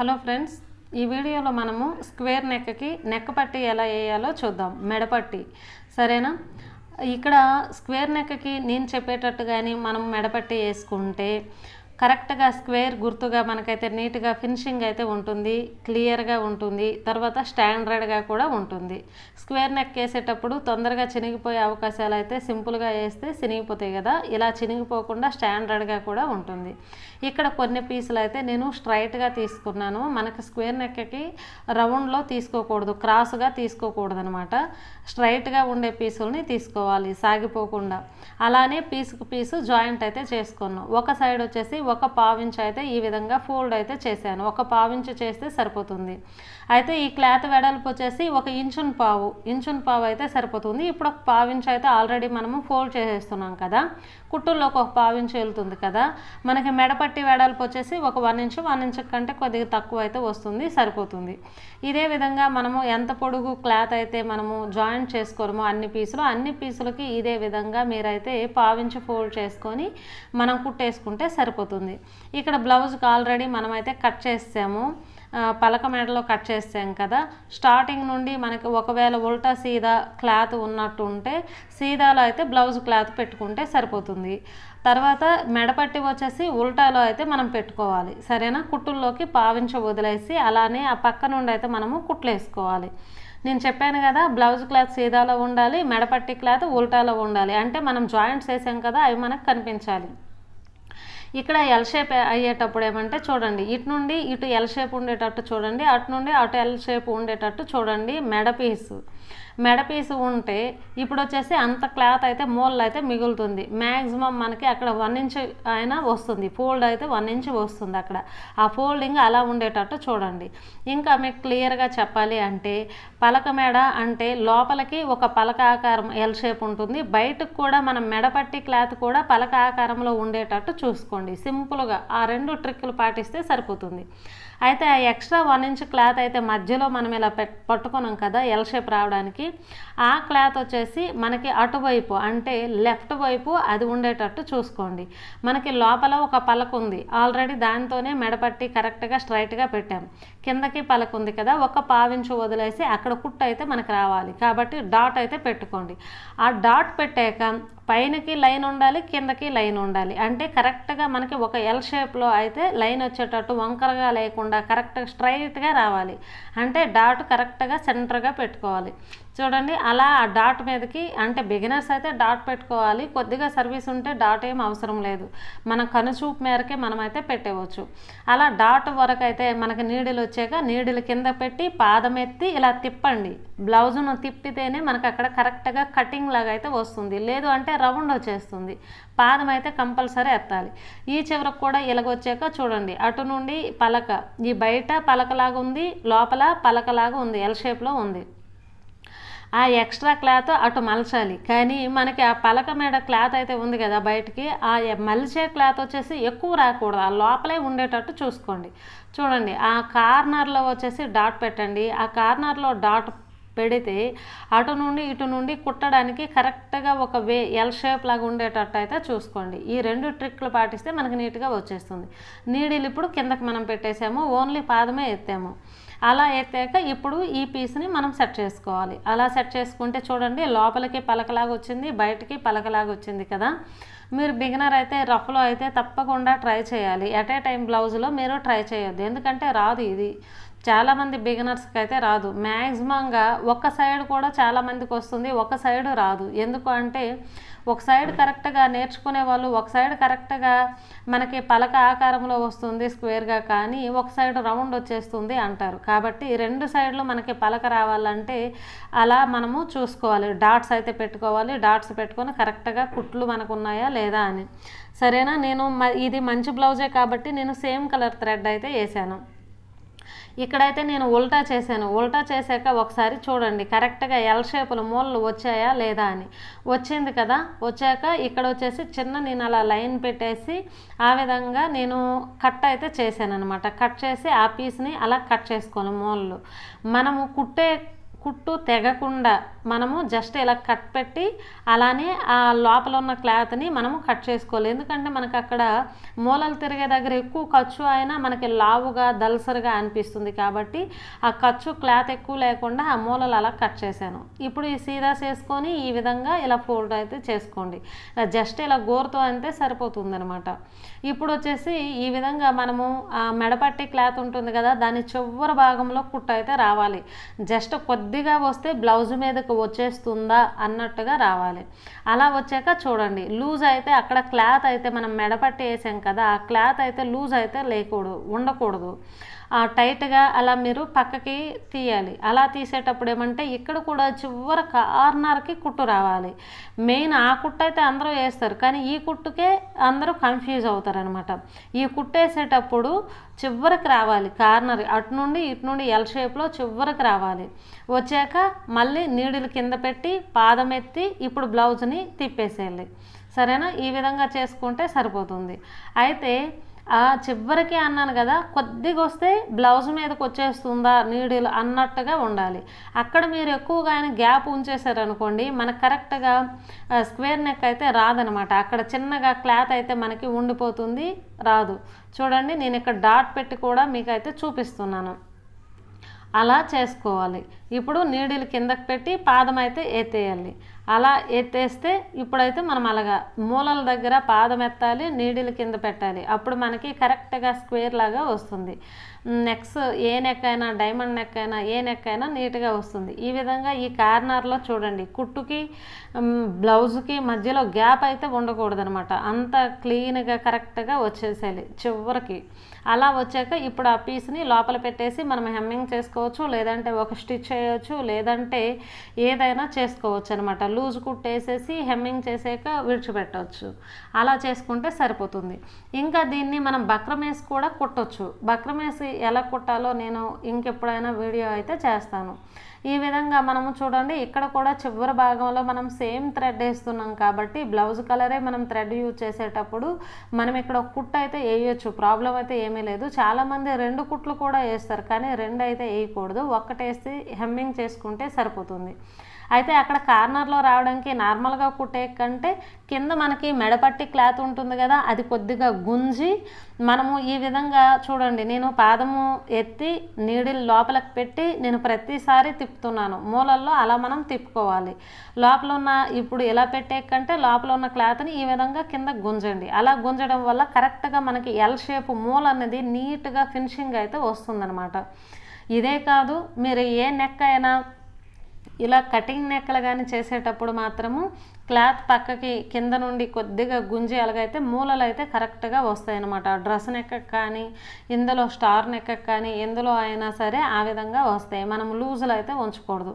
hello friends ఈ వీడియోలో మనము స్క్వేర్ నెక్కి నెక్క పట్టి ఎలా వేయాలో చూద్దాం మెడపట్టి సరేనా ఇక్కడ స్క్వేర్ నెక్కి నేను చెప్పేటట్టు కానీ మనం మెడపట్టి వేసుకుంటే కరెక్ట్గా స్క్వేర్ గుర్తుగా మనకైతే నీట్గా ఫినిషింగ్ అయితే ఉంటుంది క్లియర్గా ఉంటుంది తర్వాత స్టాండర్డ్గా కూడా ఉంటుంది స్క్వేర్ నెక్ వేసేటప్పుడు తొందరగా చినిగిపోయే అవకాశాలు అయితే సింపుల్గా వేస్తే చినిగిపోతాయి కదా ఇలా చినిగిపోకుండా స్టాండర్డ్గా కూడా ఉంటుంది ఇక్కడ కొన్ని పీసులు అయితే నేను స్ట్రైట్గా తీసుకున్నాను మనకు స్క్వేర్ నెక్కి రౌండ్లో తీసుకోకూడదు క్రాస్గా తీసుకోకూడదు అనమాట స్ట్రైట్గా ఉండే పీసుల్ని తీసుకోవాలి సాగిపోకుండా అలానే పీసుకు పీసు జాయింట్ అయితే చేసుకున్నాం ఒక సైడ్ వచ్చేసి ఒక పావించ అయితే ఈ విధంగా ఫోల్డ్ అయితే చేశాను ఒక పావించు చేస్తే సరిపోతుంది అయితే ఈ క్లాత్ వెడల్పు వచ్చేసి ఒక ఇంచున్ పావు ఇంచున్ పావు అయితే సరిపోతుంది ఇప్పుడు ఒక పావించు అయితే ఆల్రెడీ మనము ఫోల్డ్ చేసేస్తున్నాం కదా కుట్టుల్లోకి ఒక పావించు వెళ్తుంది కదా మనకి మెడపట్టి వెడల్పు వచ్చేసి ఒక వన్ ఇంచు వన్ ఇంచు కంటే కొద్దిగా తక్కువ అయితే వస్తుంది సరిపోతుంది ఇదే విధంగా మనము ఎంత పొడుగు క్లాత్ అయితే మనము జాయింట్ చేసుకోరమో అన్ని పీసులు అన్ని పీసులకి ఇదే విధంగా మీరైతే పావించి ఫోల్డ్ చేసుకొని మనం కుట్టేసుకుంటే సరిపోతుంది ఇక్కడ బ్లౌజ్కి ఆల్రెడీ మనమైతే కట్ చేసాము పలక మెడలో కట్ చేసాం కదా స్టార్టింగ్ నుండి మనకి ఒకవేళ ఉల్టా సీదా క్లాత్ ఉన్నట్టు ఉంటే సీదాలో అయితే బ్లౌజ్ క్లాత్ పెట్టుకుంటే సరిపోతుంది తర్వాత మెడపట్టి వచ్చేసి ఉల్టాలో అయితే మనం పెట్టుకోవాలి సరేనా కుట్టుల్లోకి పావించ వదిలేసి అలానే ఆ పక్క నుండి అయితే మనము కుట్లు వేసుకోవాలి నేను చెప్పాను కదా బ్లౌజ్ క్లాత్ సీదాలో ఉండాలి మెడపట్టి క్లాత్ ఉల్టాలో ఉండాలి అంటే మనం జాయింట్స్ వేసాం కదా అవి మనకు కనిపించాలి ఇక్కడ ఎల్ షేప్ అయ్యేటప్పుడు ఏమంటే చూడండి ఇటు నుండి ఇటు ఎల్ షేప్ ఉండేటట్టు చూడండి అటు నుండి అటు ఎల్ షేప్ ఉండేటట్టు చూడండి మెడ మెడ ఉంటే ఇప్పుడు వచ్చేసి అంత క్లాత్ అయితే మోల్ అయితే మిగులుతుంది మ్యాక్సిమం మనకి అక్కడ వన్ ఇంచ్ అయినా వస్తుంది ఫోల్డ్ అయితే వన్ ఇంచ్ వస్తుంది అక్కడ ఆ ఫోల్డింగ్ అలా ఉండేటట్టు చూడండి ఇంకా మీకు క్లియర్గా చెప్పాలి అంటే పలక మెడ అంటే లోపలికి ఒక పలక ఆకారం ఎల్ షేప్ ఉంటుంది బయటకు కూడా మనం మెడపట్టి క్లాత్ కూడా పలక ఆకారంలో ఉండేటట్టు చూసుకోండి సింపుల్గా ఆ రెండు ట్రిక్కులు పాటిస్తే సరిపోతుంది అయితే ఎక్స్ట్రా వన్ ఇంచ్ క్లాత్ అయితే మధ్యలో మనం ఇలా పట్టుకున్నాం కదా ఎల్ షేప్ రావడానికి ఆ క్లాత్ వచ్చేసి మనకి అటువైపు అంటే లెఫ్ట్ వైపు అది ఉండేటట్టు చూసుకోండి మనకి లోపల ఒక పలక ఉంది ఆల్రెడీ దానితోనే మెడపట్టి కరెక్ట్గా స్ట్రైట్గా పెట్టాం కిందకి పలక ఉంది కదా ఒక పావించు వదిలేసి అక్కడ కుట్టు అయితే మనకు రావాలి కాబట్టి డాట్ అయితే పెట్టుకోండి ఆ డాట్ పెట్టాక పైనకి లైన్ ఉండాలి కిందకి లైన్ ఉండాలి అంటే కరెక్ట్గా మనకి ఒక ఎల్ షేప్లో అయితే లైన్ వచ్చేటట్టు వంకరగా లేకుండా కరెక్ట్గా స్ట్రైట్గా రావాలి అంటే డాట్ కరెక్ట్గా సెంటర్గా పెట్టుకోవాలి చూడండి అలా ఆ డాట్ మీదకి అంటే బిగినర్స్ అయితే డాట్ పెట్టుకోవాలి కొద్దిగా సర్వీస్ ఉంటే డాట్ ఏం అవసరం లేదు మన కనుచూపు మేరకే మనమైతే పెట్టేవచ్చు అలా డాట్ వరకు అయితే మనకి నీడలు వచ్చాక నీడలు కింద పెట్టి పాదం ఎత్తి ఇలా తిప్పండి బ్లౌజును తిప్పితేనే మనకు అక్కడ కరెక్ట్గా కటింగ్ లాగా అయితే వస్తుంది లేదు అంటే రౌండ్ వచ్చేస్తుంది పాదం అయితే కంపల్సరీ ఎత్తాలి ఈ చివరకు కూడా వచ్చాక చూడండి అటు నుండి పలక ఈ బయట పలకలాగా ఉంది లోపల పలకలాగా ఉంది ఎల్ షేప్లో ఉంది ఆ ఎక్స్ట్రా క్లాత్ అటు మలచాలి కానీ మనకి ఆ పలక మీద క్లాత్ అయితే ఉంది కదా బయటికి ఆ మలిచే క్లాత్ వచ్చేసి ఎక్కువ రాకూడదు ఆ లోపలే ఉండేటట్టు చూసుకోండి చూడండి ఆ కార్నర్లో వచ్చేసి డాట్ పెట్టండి ఆ కార్నర్లో డాట్ పెడితే అటు నుండి ఇటు నుండి కుట్టడానికి కరెక్ట్గా ఒక వే ఎల్ షేప్ లాగా ఉండేటట్టు అయితే చూసుకోండి ఈ రెండు ట్రిక్లు పాటిస్తే మనకి నీట్గా వచ్చేస్తుంది నీడిల్ ఇప్పుడు కిందకి మనం పెట్టేసాము ఓన్లీ పాదమే ఎత్తాము అలా ఎత్తాక ఇప్పుడు ఈ పీస్ని మనం సెట్ చేసుకోవాలి అలా సెట్ చేసుకుంటే చూడండి లోపలికి పలకలాగా వచ్చింది బయటికి పలకలాగా వచ్చింది కదా మీరు బిగినర్ అయితే రఫ్లో అయితే తప్పకుండా ట్రై చేయాలి అట్ ఏ టైం బ్లౌజ్లో మీరు ట్రై చేయొద్దు ఎందుకంటే రాదు ఇది చాలామంది బిగినర్స్కి అయితే రాదు మ్యాక్సిమంగా ఒక సైడ్ కూడా చాలామందికి వస్తుంది ఒక సైడ్ రాదు ఎందుకు అంటే ఒక సైడ్ కరెక్ట్గా నేర్చుకునే వాళ్ళు ఒక సైడ్ కరెక్ట్గా మనకి పలక ఆకారంలో వస్తుంది స్క్వేర్గా కానీ ఒక సైడ్ రౌండ్ వచ్చేస్తుంది అంటారు కాబట్టి రెండు సైడ్లు మనకి పలక రావాలంటే అలా మనము చూసుకోవాలి డాట్స్ అయితే పెట్టుకోవాలి డాట్స్ పెట్టుకొని కరెక్ట్గా కుట్లు మనకు ఉన్నాయా లేదా అని సరేనా నేను ఇది మంచి బ్లౌజే కాబట్టి నేను సేమ్ కలర్ థ్రెడ్ అయితే వేసాను ఇక్కడైతే నేను ఉల్టా చేశాను ఉల్టా చేశాక ఒకసారి చూడండి కరెక్ట్గా ఎల్ షేపుల మూలలు వచ్చాయా లేదా అని వచ్చింది కదా వచ్చాక ఇక్కడ వచ్చేసి చిన్న నేను అలా లైన్ పెట్టేసి ఆ విధంగా నేను కట్ అయితే చేశాను అనమాట కట్ చేసి ఆ పీస్ని అలా కట్ చేసుకోను మూలలు మనము కుట్టే కుట్టు తెగకుండా మనము జస్ట్ ఇలా కట్ పెట్టి అలానే ఆ లోపల ఉన్న క్లాత్ని మనము కట్ చేసుకోవాలి ఎందుకంటే మనకు అక్కడ మూలలు తిరిగే దగ్గర ఎక్కువ ఖర్చు అయినా మనకి లావుగా దల్సరుగా అనిపిస్తుంది కాబట్టి ఆ ఖర్చు క్లాత్ ఎక్కువ లేకుండా ఆ మూలలు అలా కట్ చేశాను ఇప్పుడు ఈ సీదా చేసుకొని ఈ విధంగా ఇలా ఫోల్డ్ అయితే చేసుకోండి జస్ట్ ఇలా గోరుతో అంతే సరిపోతుంది అనమాట ఇప్పుడు వచ్చేసి ఈ విధంగా మనము మెడపట్టి క్లాత్ ఉంటుంది కదా దాని చివరి భాగంలో కుట్టు అయితే రావాలి జస్ట్ కొద్ది కొద్దిగా వస్తే బ్లౌజ్ మీదకు వచ్చేస్తుందా అన్నట్టుగా రావాలి అలా వచ్చాక చూడండి లూజ్ అయితే అక్కడ క్లాత్ అయితే మనం మెడపట్టి వేసాం కదా ఆ క్లాత్ అయితే లూజ్ అయితే లేకూడదు ఉండకూడదు టైట్గా అలా మీరు పక్కకి తీయాలి అలా తీసేటప్పుడు ఏమంటే ఇక్కడ కూడా చివరి కార్నర్కి కుట్టు రావాలి మెయిన్ ఆ కుట్టు అయితే అందరూ వేస్తారు కానీ ఈ కుట్టుకే అందరూ కన్ఫ్యూజ్ అవుతారు అనమాట ఈ కుట్టేసేటప్పుడు చివరికి రావాలి కార్నర్ అటు నుండి ఇటు నుండి ఎల్ షేప్లో చివరికి రావాలి వచ్చాక మళ్ళీ నీడిల్ కింద పెట్టి పాదం ఎత్తి ఇప్పుడు బ్లౌజ్ని తిప్పేసేయాలి సరేనా ఈ విధంగా చేసుకుంటే సరిపోతుంది అయితే చివరికి అన్నాను కదా కొద్దిగా వస్తే బ్లౌజ్ మీదకి వచ్చేస్తుందా నీడీలు అన్నట్టుగా ఉండాలి అక్కడ మీరు ఎక్కువగా ఆయన గ్యాప్ ఉంచేశారనుకోండి మనకు కరెక్ట్గా స్క్వేర్ నెక్ అయితే రాదనమాట అక్కడ చిన్నగా క్లాత్ అయితే మనకి ఉండిపోతుంది రాదు చూడండి నేను ఇక్కడ డాట్ పెట్టి కూడా మీకైతే చూపిస్తున్నాను అలా చేసుకోవాలి ఇప్పుడు నీడిలు కిందకి పెట్టి పాదం అయితే ఎత్తేయాలి అలా ఎత్తేస్తే ఇప్పుడైతే మనం అలాగా మూలల దగ్గర పాదం ఎత్తాలి నీడిల కింద పెట్టాలి అప్పుడు మనకి కరెక్ట్గా స్క్వేర్ లాగా వస్తుంది నెక్స్ ఏ నెక్ అయినా డైమండ్ నెక్ అయినా ఏ నెక్ అయినా నీట్గా వస్తుంది ఈ విధంగా ఈ కార్నర్లో చూడండి కుట్టుకి బ్లౌజ్కి మధ్యలో గ్యాప్ అయితే ఉండకూడదనమాట అంత క్లీన్గా కరెక్ట్గా వచ్చేసేయాలి చివరికి అలా వచ్చాక ఇప్పుడు ఆ పీస్ని లోపల పెట్టేసి మనం హెమ్మింగ్ చేసుకోవచ్చు లేదంటే ఒక స్టిచ్ చేయవచ్చు లేదంటే ఏదైనా చేసుకోవచ్చు అనమాట లూజ్ కుట్టేసేసి హెమ్మింగ్ చేసాక విడిచిపెట్టవచ్చు అలా చేసుకుంటే సరిపోతుంది ఇంకా దీన్ని మనం బక్రమేసి కూడా కుట్టచ్చు బక్రమేసి ఎలా కుట్టాలో నేను ఇంకెప్పుడైనా వీడియో అయితే చేస్తాను ఈ విధంగా మనము చూడండి ఇక్కడ కూడా చివరి భాగంలో మనం సేమ్ థ్రెడ్ వేస్తున్నాం కాబట్టి బ్లౌజ్ కలరే మనం థ్రెడ్ యూజ్ చేసేటప్పుడు మనం ఇక్కడ ఒక కుట్ట అయితే వేయచ్చు ప్రాబ్లం అయితే ఏమీ లేదు చాలామంది రెండు కుట్లు కూడా వేస్తారు కానీ రెండు అయితే వేయకూడదు ఒక్కటేసి హెమ్మింగ్ చేసుకుంటే సరిపోతుంది అయితే అక్కడ కార్నర్లో రావడానికి నార్మల్గా కుట్టే కంటే కింద మనకి మెడపట్టి క్లాత్ ఉంటుంది కదా అది కొద్దిగా గుంజి మనము ఈ విధంగా చూడండి నేను పాదము ఎత్తి నీడిల్ లోపలికి పెట్టి నేను ప్రతిసారి తిప్పుతున్నాను మూలల్లో అలా మనం తిప్పుకోవాలి లోపల ఉన్న ఇప్పుడు ఎలా పెట్టే కంటే లోపల ఉన్న క్లాత్ని ఈ విధంగా కింద గుంజండి అలా గుంజడం వల్ల కరెక్ట్గా మనకి ఎల్ షేప్ మూల అనేది నీట్గా ఫినిషింగ్ అయితే వస్తుందన్నమాట ఇదే కాదు మీరు ఏ నెక్ అయినా ఇలా కటింగ్ నెక్కలు కానీ చేసేటప్పుడు మాత్రము క్లాత్ పక్కకి కింద నుండి కొద్దిగా గుంజి అలాగైతే మూలలు అయితే కరెక్ట్గా వస్తాయి అనమాట డ్రెస్ నెక్క కానీ ఇందులో స్టార్ నెక్క కానీ ఎందులో అయినా సరే ఆ విధంగా వస్తాయి మనం లూజులు అయితే ఉంచకూడదు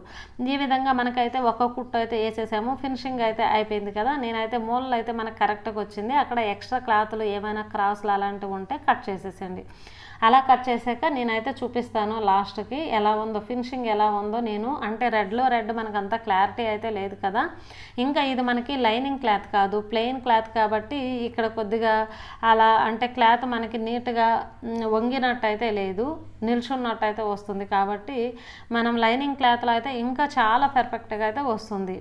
ఈ విధంగా మనకైతే ఒక కుట్టు అయితే వేసేసాము ఫినిషింగ్ అయితే అయిపోయింది కదా నేనైతే మూలలు అయితే మనకు కరెక్ట్గా వచ్చింది అక్కడ ఎక్స్ట్రా క్లాత్లు ఏమైనా క్రాసులు అలాంటివి ఉంటే కట్ చేసేసండి అలా కట్ చేశాక నేనైతే చూపిస్తాను లాస్ట్కి ఎలా ఉందో ఫినిషింగ్ ఎలా ఉందో నేను అంటే రెడ్లో రెడ్ మనకు అంత క్లారిటీ అయితే లేదు కదా ఇంకా ఇది మనకి లైనింగ్ క్లాత్ కాదు ప్లెయిన్ క్లాత్ కాబట్టి ఇక్కడ కొద్దిగా అలా అంటే క్లాత్ మనకి నీట్గా వంగినట్టయితే లేదు నిల్చున్నట్టయితే వస్తుంది కాబట్టి మనం లైనింగ్ క్లాత్లో అయితే ఇంకా చాలా పర్ఫెక్ట్గా అయితే వస్తుంది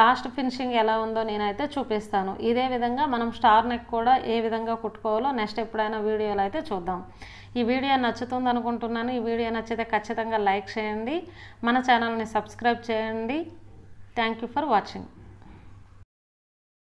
లాస్ట్ ఫినిషింగ్ ఎలా ఉందో నేనైతే చూపిస్తాను ఇదే విధంగా మనం స్టార్ నెక్ కూడా ఏ విధంగా కుట్టుకోవాలో నెక్స్ట్ ఎప్పుడైనా వీడియోలో అయితే చూద్దాం ఈ వీడియో నచ్చుతుంది అనుకుంటున్నాను ఈ వీడియో నచ్చితే ఖచ్చితంగా లైక్ చేయండి మన ఛానల్ని సబ్స్క్రైబ్ చేయండి థ్యాంక్ ఫర్ వాచింగ్